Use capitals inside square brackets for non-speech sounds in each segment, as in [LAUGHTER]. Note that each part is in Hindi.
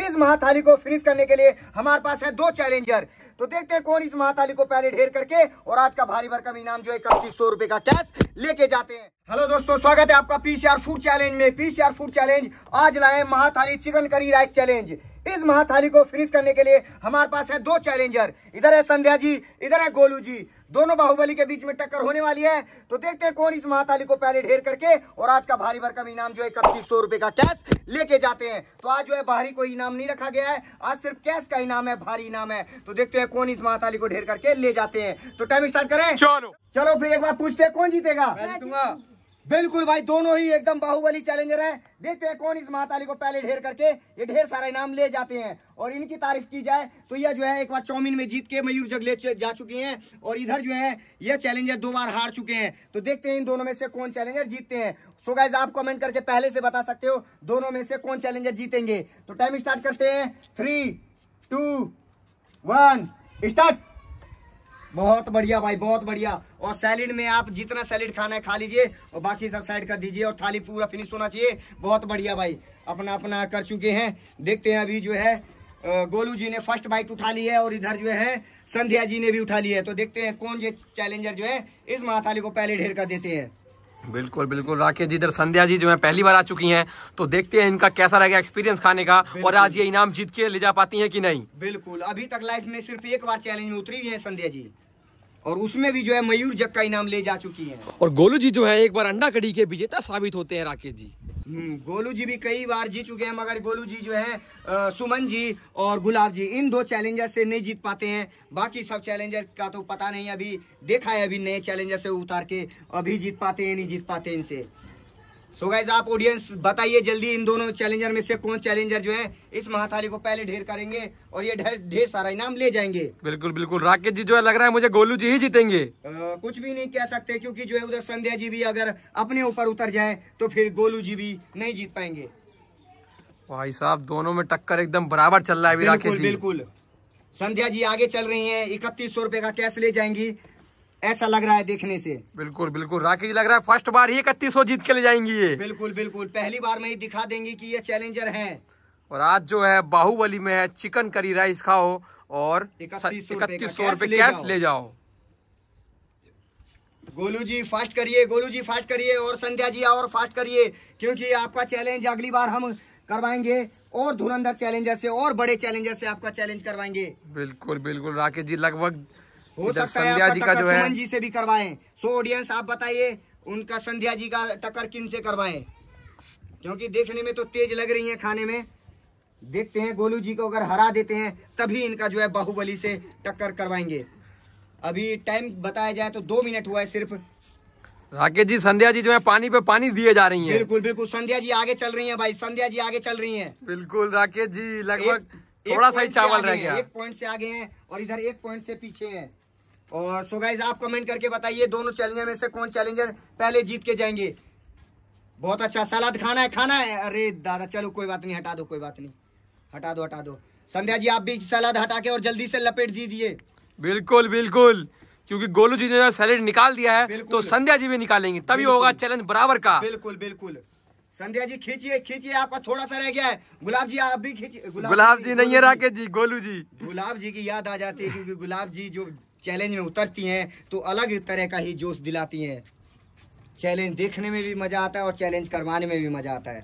इस महाथाली को फिनिश करने के लिए हमारे पास है दो चैलेंजर तो देखते हैं कौन इस महाथाली को पहले ढेर करके और आज का भारी भरकम इनाम जो है इकतीस सौ रुपए का कैश लेके जाते हैं हेलो दोस्तों स्वागत है आपका पीसीआर फूड चैलेंज में पीसीआर फूड चैलेंज आज लाए महाथाली चिकन करी राइस चैलेंज इस महाथाली को फिनिश करने के लिए हमारे पास है दो चैलेंजर इधर है संध्या जी इधर है गोलू जी दोनों बाहुबली के बीच में टक्कर होने वाली है तो देखते हैं कौन इस महाताली को पहले ढेर करके और आज का भारी भरकम इनाम जो है इकतीस सौ रुपए का कैश लेके जाते हैं तो आज जो है बाहरी कोई इनाम नहीं रखा गया है आज सिर्फ कैश का इनाम है भारी इनाम है तो देखते हैं कौन इस महाताली को ढेर करके ले जाते हैं तो टाइम स्टार्ट करें चलो चलो फिर एक बार पूछते हैं कौन जीतेगा बिल्कुल भाई दोनों ही एकदम बाहुबली चैलेंजर हैं देखते हैं कौन इस महाताली को पहले ढेर करके ये ढेर सारे नाम ले जाते हैं और इनकी तारीफ की जाए तो यह जो है एक बार चौमिन में जीत के मयूर जग ले जा चुके हैं और इधर जो है यह चैलेंजर दो बार हार चुके हैं तो देखते हैं इन दोनों में से कौन चैलेंजर जीतते हैं सो so गाइज आप कॉमेंट करके पहले से बता सकते हो दोनों में से कौन चैलेंजर जीतेंगे तो टाइम स्टार्ट करते हैं थ्री टू वन स्टार्ट बहुत बढ़िया भाई बहुत बढ़िया और सैलिड में आप जितना सैलिड खाना है खा लीजिए और बाकी सब साइड कर दीजिए और थाली पूरा फिनिश होना चाहिए बहुत बढ़िया भाई अपना अपना कर चुके हैं देखते हैं अभी जो है गोलू जी ने फर्स्ट बाइट उठा ली है और इधर जो है संध्या जी ने भी उठा ली है तो देखते हैं कौन ये चैलेंजर जो है इस महाथाली को पहले ढेर कर देते हैं बिल्कुल बिल्कुल राकेश जी इधर संध्या जी जो है पहली बार आ चुकी हैं तो देखते हैं इनका कैसा रहेगा एक्सपीरियंस खाने का और आज ये इनाम जीत के ले जा पाती हैं कि नहीं बिल्कुल अभी तक लाइफ में सिर्फ एक बार चैलेंज में उतरी हुई है संध्या जी और उसमें भी जो है मयूर जग का इनाम ले जा चुकी हैं और गोलू जी जो है एक बार अंडा कड़ी के विजेता साबित होते हैं राकेश जी हम्म, गोलू जी भी कई बार जीत चुके हैं मगर गोलू जी जो है आ, सुमन जी और गुलाब जी इन दो चैलेंजर से नहीं जीत पाते हैं बाकी सब चैलेंजर का तो पता नहीं अभी देखा है अभी नए चैलेंजर से उतार के अभी जीत पाते हैं नहीं जीत पाते इनसे सो गाइज आप ऑडियंस बताइए जल्दी इन दोनों चैलेंजर में से कौन चैलेंजर जो है इस महाथाली को पहले ढेर करेंगे और ये ढेर ढेर सारा इनाम ले जाएंगे बिल्कुल बिल्कुल राकेश जी जो है लग रहा है मुझे गोलू जी ही जीतेंगे आ, कुछ भी नहीं कह सकते क्योंकि जो है उधर संध्या जी भी अगर अपने ऊपर उतर जाए तो फिर गोलू जी भी नहीं जीत पाएंगे भाई साहब दोनों में टक्कर एकदम बराबर चल रहा है बिल्कुल बिल्कुल संध्या जी आगे चल रही है इकतीस सौ रुपए का कैश ले जाएंगी ऐसा लग रहा है देखने से बिल्कुल बिल्कुल राकेश लग रहा है फर्स्ट बार ही इकतीस जीत के ले जाएंगी ये बिल्कुल बिल्कुल पहली बार में ही दिखा देंगे कि ये चैलेंजर हैं और आज जो है बाहुबली में है चिकन करी राइस खाओ और इकतीस सौ रूपए कैश ले जाओ गोलू जी फास्ट करिए गोलू जी फास्ट करिए और संध्या जी और फास्ट करिए क्योंकि आपका चैलेंज अगली बार हम करवाएंगे और धुरंधर चैलेंजर से और बड़े चैलेंजर से आपका चैलेंज करवाएंगे बिल्कुल बिल्कुल राकेश जी लगभग हो सकता है संध्या जी का जो है जी से भी करवाएं सो ऑडियंस आप बताइए उनका संध्या जी का टक्कर किन से करवाएं क्योंकि देखने में तो तेज लग रही है खाने में देखते हैं गोलू जी को अगर हरा देते हैं तभी इनका जो है बाहुबली से टक्कर करवाएंगे अभी टाइम बताया जाए तो दो मिनट हुआ है सिर्फ राकेश जी संध्या जी जो है पानी पे पानी दिए जा रही हैं बिल्कुल बिल्कुल संध्या जी आगे चल रही हैं भाई संध्या जी आगे चल रही हैं बिल्कुल राकेश जी लगभग थोड़ा सा ही चावल रह गया एक पॉइंट से आगे हैं और इधर एक पॉइंट से पीछे हैं और सो गाइज आप कमेंट करके बताइए दोनों चैलेंजर में से कौन चैलेंजर पहले जीत के जाएंगे बहुत अच्छा सलाद खाना है खाना है अरे दादा चलो कोई बात नहीं हटा दो कोई बात नहीं हटा दो हटा दो संध्या जी आप भी सलाद हटा के और जल्दी से लपेट दीजिए बिल्कुल बिल्कुल क्योंकि गोलू जी ने सैलेड निकाल दिया है तो संध्या जी भी निकालेंगे तभी होगा चैलेंज बराबर का बिल्कुल बिल्कुल संध्या जी खींचिए खींचिए आपका थोड़ा सा रह गया है गुलाब जी आप भी खींचिए गुलाब, गुलाब जी, जी नहीं है राकेश जी गोलू जी गुलाब जी की याद आ जाती है क्योंकि गुलाब जी जो चैलेंज में उतरती हैं तो अलग तरह का ही जोश दिलाती हैं चैलेंज देखने में भी मज़ा आता है और चैलेंज करवाने में भी मज़ा आता है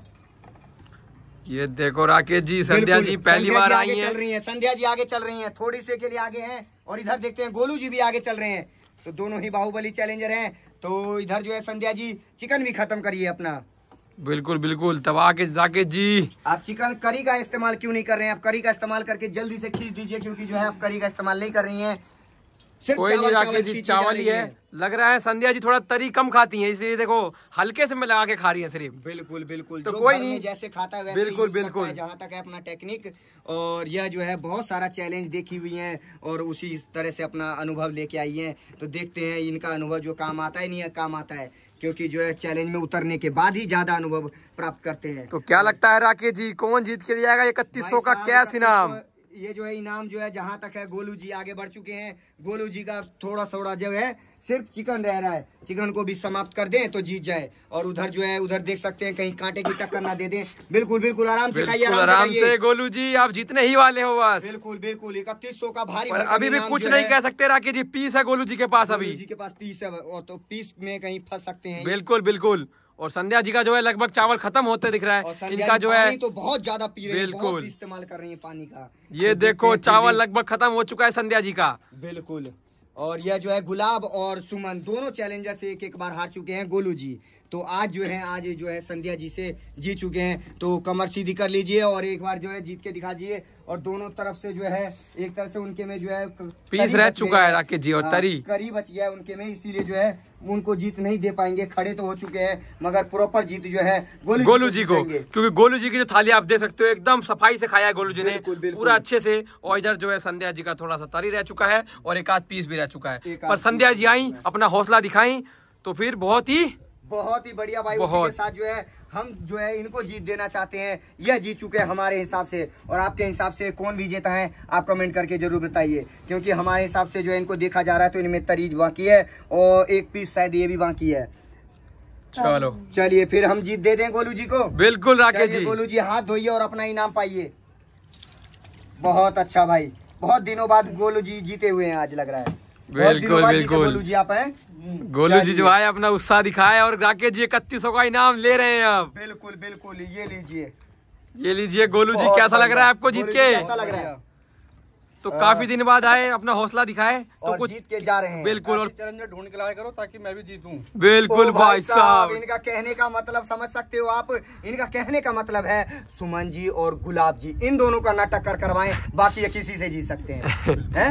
ये देखो राकेश जी संध्या जी पहली बार आई हैं चल रही हैं संध्या जी आगे चल रही हैं थोड़ी से के लिए आगे हैं और इधर देखते हैं गोलू जी भी आगे चल रहे हैं तो दोनों ही बाहुबली चैलेंजर हैं तो इधर जो है संध्या जी चिकन भी खत्म करिए अपना बिल्कुल बिल्कुल तबाह के जाके जी आप चिकन करी का इस्तेमाल क्यों नहीं कर रहे हैं आप करी का इस्तेमाल करके जल्दी से खींच दीजिए क्योंकि जो है आप करी का इस्तेमाल नहीं कर रही हैं सिर्फ कोई नहीं राकेश जी चावल ही है लग रहा है संध्या जी थोड़ा तरी कम खाती हैं इसलिए देखो हल्के से मैं लगा के खा रही है सिर्फ बिल्कुल बिल्कुल तो कोई नहीं जैसे खाता है वैसे बिल्कुल बिल्कुल जहाँ तक है अपना टेक्निक और यह जो है बहुत सारा चैलेंज देखी हुई है और उसी तरह से अपना अनुभव लेके आई है तो देखते हैं इनका अनुभव जो काम आता है नहीं काम आता है क्योंकि जो है चैलेंज में उतरने के बाद ही ज्यादा अनुभव प्राप्त करते हैं तो क्या लगता है राकेश जी कौन जीत के जाएगा इकतीस सौ का कैश इनाम ये जो है इनाम जो है जहाँ तक है गोलू जी आगे बढ़ चुके हैं गोलू जी का थोड़ा थोड़ा जो है सिर्फ चिकन रह रहा है चिकन को भी समाप्त कर दें तो जीत जाए और उधर जो है उधर देख सकते हैं कहीं कांटे की टक्कर ना दे दें बिल्कुल बिल्कुल आराम से खाइए आराम से गोलू जी आप जीतने ही वाले हो बस बिल्कुल बिल्कुल इकतीस सौ का भारी अभी भी कुछ नहीं कह सकते राकेश जी पीस है गोलू जी के पास अभी जी के पास पीस है और तो पीस में कहीं फंस सकते हैं बिल्कुल बिल्कुल और संध्या जी का जो है लगभग चावल खत्म होते दिख रहा है इनका जो है तो बहुत ज्यादा पी रही बिल्कुल इस्तेमाल कर रही है पानी का ये देखो चावल लगभग खत्म हो चुका है संध्या जी का बिल्कुल और यह जो है गुलाब और सुमन दोनों चैलेंजर से एक एक बार हार चुके हैं गोलू जी तो आज जो है आज जो है संध्या जी से जीत चुके हैं तो कमर सीधी कर लीजिए और एक बार जो है जीत के दिखा दिए और दोनों तरफ से जो है एक तरफ से उनके में जो है पीस रह चुका है राकेश जी और हाँ, तरी करीब बच गया है उनके में इसीलिए जो है उनको जीत नहीं दे पाएंगे खड़े तो हो चुके हैं मगर प्रॉपर जीत जो है गोलू गोलू जी, जी को क्योंकि गोलू जी की जो थाली आप दे सकते हो एकदम सफाई से खाया है गोलू जी ने पूरा अच्छे से और इधर जो है संध्या जी का थोड़ा सा तरी रह चुका है और एक आध पीस भी रह चुका है पर संध्या जी आई अपना हौसला दिखाई तो फिर बहुत ही बहुत ही बढ़िया भाई उसी के साथ जो है हम जो है इनको जीत देना चाहते हैं यह जीत चुके हैं हमारे हिसाब से और आपके हिसाब से कौन विजेता है आप कमेंट करके जरूर बताइए क्योंकि हमारे हिसाब से जो है इनको देखा जा रहा है तो इनमें तरीज बाकी है और एक पीस शायद ये भी बाकी है चलो चलिए फिर हम जीत दे दें गोलू जी को बिल्कुल राकेश जी गोलू जी हाथ धोइए और अपना इनाम पाइए बहुत अच्छा भाई बहुत दिनों बाद गोलू जी जीते हुए हैं आज लग रहा है बिल्कुल बिल्कुल गोलू जी आप हैं गोलू जी जो आए अपना उत्साह दिखाया और राकेश जी इकतीस का इनाम ले रहे हैं आप बिल्कुल बिल्कुल ये लीजिए ये लीजिए गोलू जी कैसा लग रहा है आपको जीत के कैसा लग रहा है तो काफी दिन बाद आए अपना हौसला दिखाए तो कुछ जीत के जा रहे हैं बिल्कुल और चैलेंज ढूंढ के लाया करो ताकि मैं भी जीतूं बिल्कुल भाई साहब इनका कहने का मतलब समझ सकते हो आप इनका कहने का मतलब है सुमन जी और गुलाब जी इन दोनों का नाटक कर करवाएं बाकी किसी से जीत सकते हैं [LAUGHS] है?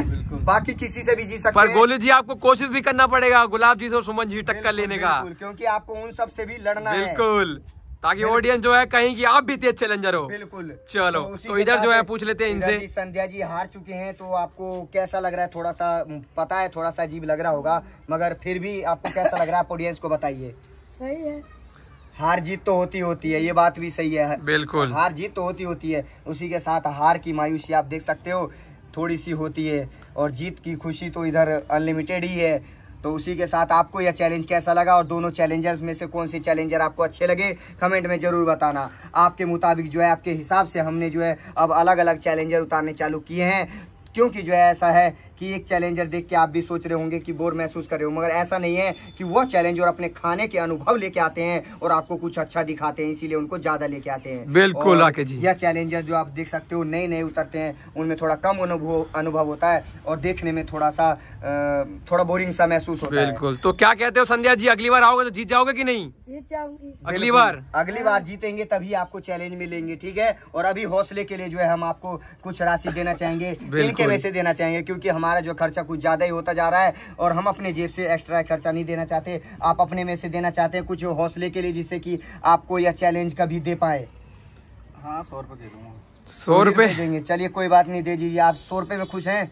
बाकी किसी से भी जीत सकते पर गोली जी आपको कोशिश भी करना पड़ेगा गुलाब जी से और सुमन जी टक्कर लेने का क्योंकि आपको उन सबसे भी लड़ना बिल्कुल ताकि ऑडियंस जो है कहीं की आप भी तेज चैलेंजर हो बिल्कुल चलो तो, तो इधर जो है पूछ लेते हैं इनसे संध्या जी हार चुके हैं तो आपको कैसा लग रहा है थोड़ा सा पता है थोड़ा सा अजीब लग रहा होगा मगर फिर भी आपको कैसा लग रहा है आप ऑडियंस को बताइए सही है हार जीत तो होती होती है ये बात भी सही है बिल्कुल हार जीत तो होती होती है उसी के साथ हार की मायूसी आप देख सकते हो थोड़ी सी होती है और जीत की खुशी तो इधर अनलिमिटेड ही है तो उसी के साथ आपको यह चैलेंज कैसा लगा और दोनों चैलेंजर्स में से कौन सी चैलेंजर आपको अच्छे लगे कमेंट में ज़रूर बताना आपके मुताबिक जो है आपके हिसाब से हमने जो है अब अलग अलग चैलेंजर उतारने चालू किए हैं क्योंकि जो है ऐसा है कि एक चैलेंजर देख के आप भी सोच रहे होंगे कि बोर महसूस कर रहे हो मगर ऐसा नहीं है कि वह चैलेंजर अपने खाने के अनुभव लेके आते हैं और आपको कुछ अच्छा दिखाते हैं इसीलिए उनको ज्यादा लेके आते हैं बिल्कुल यह चैलेंजर जो आप देख सकते हो नए नए उतरते हैं उनमें थोड़ा कम अनुभव अनुभव होता है और देखने में थोड़ा सा थोड़ा बोरिंग सा महसूस होता है बिल्कुल तो क्या कहते हो संध्या जी अगली बार आओगे तो जीत जाओगे की नहीं जीत जाओगे अगली बार अगली बार जीतेंगे तभी आपको चैलेंज मिलेंगे ठीक है और अभी हौसले के लिए जो है हम आपको कुछ राशि देना चाहेंगे इनके में से देना चाहेंगे क्योंकि हमारे हमारा जो खर्चा कुछ ज़्यादा ही होता जा रहा है और हम अपने जेब से एक्स्ट्रा खर्चा नहीं देना चाहते आप अपने में से देना चाहते हैं कुछ हौसले के लिए जिससे कि आपको यह चैलेंज कभी दे पाए हाँ सौ रुपये दे दूँगा सौ रुपये देंगे चलिए कोई बात नहीं दे दीजिए आप सौ रुपये में खुश हैं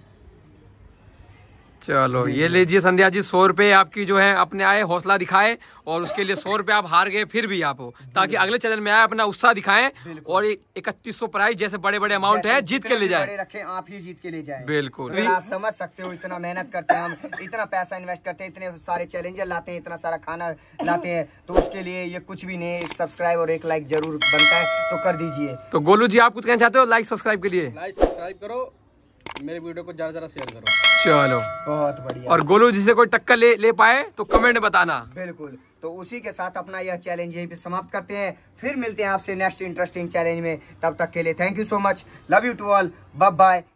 चलो ये लीजिए संध्या जी सौ रुपए आपकी जो है अपने आए हौसला दिखाए और उसके लिए सौ रुपए आप हार गए फिर भी आप हो ताकि अगले चैनल में आए अपना उत्साह दिखाएं और इकतीस सौ प्राइस जैसे बड़े बड़े अमाउंट है जीत के ले जाए रखे आप ही जीत के ले जाए बिल्कुल तो आप समझ सकते हो इतना मेहनत करते हैं हम इतना पैसा इन्वेस्ट करते हैं इतने सारे चैलेंजर लाते हैं इतना सारा खाना लाते हैं तो उसके लिए ये कुछ भी नहीं एक सब्सक्राइब और एक लाइक जरूर बनता है तो कर दीजिए तो गोलू जी आप कुछ कहना चाहते हो लाइक सब्सक्राइब के लिए लाइक सब्सक्राइब करो मेरे वीडियो को ज्यादा ज्यादा शेयर करो चलो बहुत बढ़िया और गोलू जिसे कोई टक्कर ले ले पाए तो कमेंट बताना बिल्कुल तो उसी के साथ अपना यह चैलेंज यहीं पे समाप्त करते हैं फिर मिलते हैं आपसे नेक्स्ट इंटरेस्टिंग चैलेंज में तब तक के लिए thank you so much love you to all bye bye